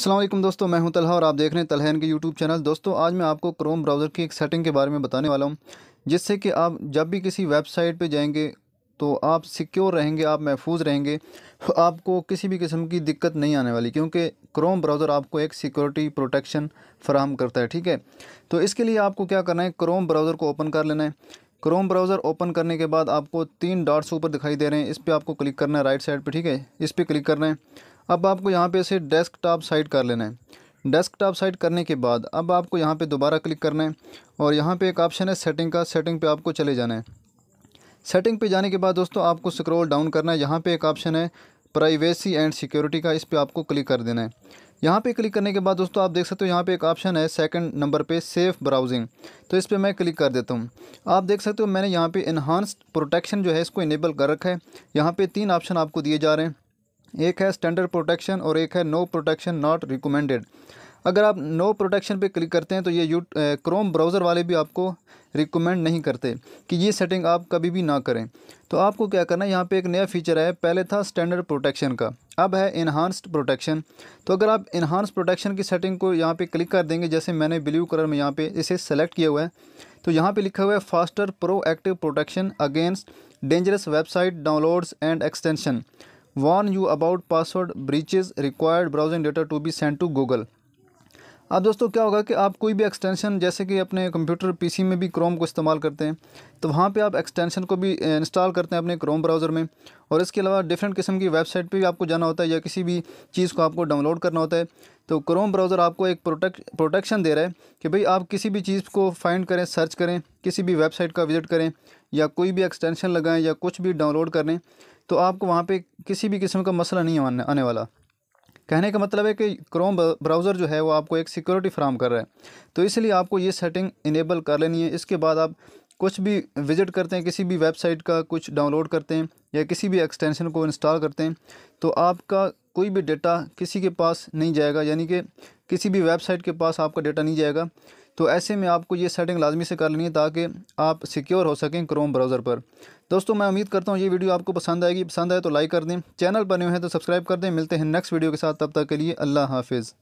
असलम दोस्तों मैं हूं तलहा और आप देख रहे हैं तलहन के यूट्यूब चैनल दोस्तों आज मैं आपको क्रोम ब्राउज़र की एक सेटिंग के बारे में बताने वाला हूं जिससे कि आप जब भी किसी वेबसाइट पे जाएंगे तो आप सिक्योर रहेंगे आप महफूज रहेंगे आपको किसी भी किस्म की दिक्कत नहीं आने वाली क्योंकि क्रोम ब्राउज़र आपको एक सिक्योरिटी प्रोटेक्शन फ़राहम करता है ठीक है तो इसके लिए आपको क्या करना है क्रोम ब्राउज़र को ओपन कर लेना है क्रोम ब्राउज़र ओपन करने के बाद आपको तीन डॉट्स ऊपर दिखाई दे रहे हैं इस पर आपको क्लिक करना है राइट साइड पर ठीक है इस पर क्लिक करना है अब आपको यहाँ पे इसे डेस्कटॉप साइड कर लेना है डेस्कटॉप साइड करने के बाद अब आपको यहाँ पे दोबारा क्लिक करना है और यहाँ पे एक ऑप्शन है सेटिंग का सेटिंग पे आपको चले जाना है सेटिंग पे जाने के बाद दोस्तों आपको स्क्रॉल डाउन करना है यहाँ पे एक ऑप्शन है प्राइवेसी एंड सिक्योरिटी का इस पर आपको क्लिक कर देना है यहाँ पे क्लिक करने के बाद दोस्तों आप देख सकते हो यहाँ पे एक ऑप्शन है सेकंड नंबर पे सेफ़ ब्राउजिंग तो इस पर मैं क्लिक कर देता हूँ आप देख सकते हो मैंने यहाँ पे इन्हांस्ड प्रोटेक्शन जो है इसको इनेबल कर रखा है यहाँ पे तीन ऑप्शन आपको दिए जा रहे हैं एक है स्टैंडर्ड प्रोटेक्शन और एक है नो प्रोटेक्शन नॉट रिकमेंडेड अगर आप नो प्रोटेक्शन पे क्लिक करते हैं तो ये यू क्रोम ब्राउज़र वाले भी आपको रिकमेंड नहीं करते कि ये सेटिंग आप कभी भी ना करें तो आपको क्या करना है यहाँ पे एक नया फीचर है पहले था स्टैंडर्ड प्रोटेक्शन का अब है इन्हांस्ड प्रोटेक्शन तो अगर आप इन्हांस प्रोटेक्शन की सेटिंग को यहाँ पर क्लिक कर देंगे जैसे मैंने ब्लू कलर में यहाँ पर इसे सेलेक्ट किया हुआ है तो यहाँ पर लिखा हुआ है faster active protection against dangerous website downloads and extension warn you about password breaches required browsing data to be sent to Google अब दोस्तों क्या होगा कि आप कोई भी एक्सटेंशन जैसे कि अपने कंप्यूटर पीसी में भी क्रोम को इस्तेमाल करते हैं तो वहाँ पे आप एक्सटेंशन को भी इंस्टॉल eh, करते हैं अपने क्रोम ब्राउज़र में और इसके अलावा डिफरेंट किस्म की वेबसाइट पे भी आपको जाना होता है या किसी भी चीज़ को आपको डाउनलोड करना होता है तो क्रोम ब्राउज़र आपको एक प्रोटेक्ट प्रोटेक्शन दे रहा है कि भाई आप किसी भी चीज़ को फाइंड करें सर्च करें किसी भी वेबसाइट का विज़िट करें या कोई भी एक्सटेंशन लगाएँ या कुछ भी डाउनलोड करें तो आपको वहाँ पे किसी भी किस्म का मसला नहीं आने आने वाला कहने का मतलब है कि क्रोम ब्राउज़र जो है वो आपको एक सिक्योरिटी फ्राहम कर रहा है तो इसलिए आपको ये सेटिंग इनेबल कर लेनी है इसके बाद आप कुछ भी विज़िट करते हैं किसी भी वेबसाइट का कुछ डाउनलोड करते हैं या किसी भी एक्सटेंशन को इंस्टॉल करते हैं तो आपका कोई भी डेटा किसी के पास नहीं जाएगा यानी कि किसी भी वेबसाइट के पास आपका डेटा नहीं जाएगा तो ऐसे में आपको ये सेटिंग लाजमी से कर लेनी है ताकि आप सिक्योर हो सकें क्रोम ब्राउज़र पर दोस्तों मैं उम्मीद करता हूँ ये वीडियो आपको पसंद आएगी पसंद आए तो लाइक कर दें चैनल पर न्यू है तो सब्सक्राइब कर दें मिलते हैं नेक्स्ट वीडियो के साथ तब तक के लिए अल्लाह हाफिज़